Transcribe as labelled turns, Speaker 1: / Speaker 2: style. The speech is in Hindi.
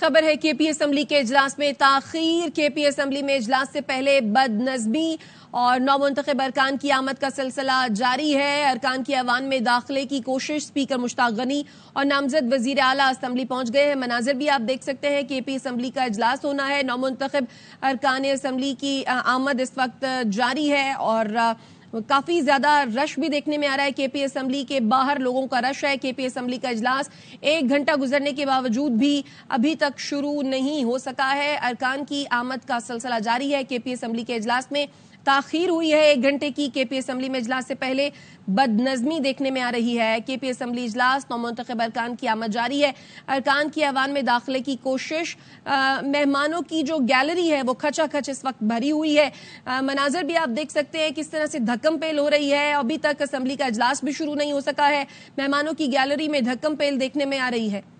Speaker 1: खबर है केपी असम्बली के इजलास में ताखिर केपी असम्बली में इजलास से पहले बदनजमी और नौ अरकान की आमद का सिलसिला जारी है अरकान की अवान में दाखिले की कोशिश स्पीकर मुश्ताक गनी और नामजद वजीर अला असम्बली पहुंच गए हैं मनाजिर भी आप देख सकते हैं के पी असम्बली का अजलास होना है नौ अरकान असम्बली की आमद इस वक्त जारी है और काफी ज्यादा रश भी देखने में आ रहा है केपी असेंबली के बाहर लोगों का रश है केपी असेंबली का इजलास एक घंटा गुजरने के बावजूद भी अभी तक शुरू नहीं हो सका है अरकान की आमद का सिलसिला जारी है केपी असेंबली के इजलास में ताखिर हुई है एक घंटे की केपी असेंबली में इजलास से पहले बदनजमी देखने में आ रही है केपी असेंबली इजलास नौमंतब अरकान की आमद जारी है अरकान की आवान में दाखिले की कोशिश मेहमानों की जो गैलरी है वो खचा खच इस वक्त भरी हुई है आ, मनाजर भी आप देख सकते हैं किस तरह से धक धक्कम पेल हो रही है अभी तक असेंबली का इजलास भी शुरू नहीं हो सका है मेहमानों की गैलरी में धक्कम पेल देखने में आ रही है